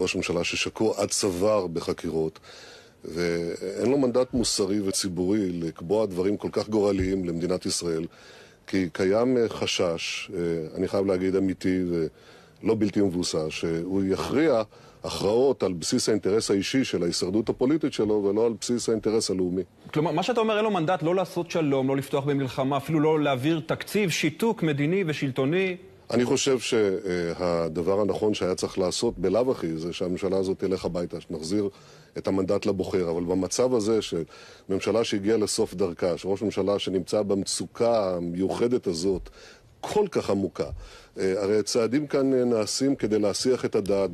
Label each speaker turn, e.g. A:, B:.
A: ראש ממשלה ששקוע עד צוואר בחקירות, ואין לו מנדט מוסרי וציבורי לקבוע דברים כל כך גורליים למדינת ישראל, כי קיים אה, חשש, אה, אני חייב להגיד אמיתי ולא בלתי מבוסס, שהוא יכריע הכרעות על בסיס האינטרס האישי של ההישרדות הפוליטית שלו, ולא על בסיס האינטרס הלאומי.
B: כלומר, מה שאתה אומר, אין לו מנדט לא לעשות שלום, לא לפתוח במלחמה, אפילו לא להעביר תקציב, שיתוק מדיני ושלטוני.
A: אני חושב שהדבר הנכון שהיה צריך לעשות בלאו הכי זה שהממשלה הזאת תלך הביתה, שנחזיר את המנדט לבוחר. אבל במצב הזה שממשלה שהגיעה לסוף דרכה, שראש ממשלה שנמצא במצוקה המיוחדת הזאת, כל כך עמוקה, אה, הרי צעדים כאן נעשים כדי להסיח את הדעת.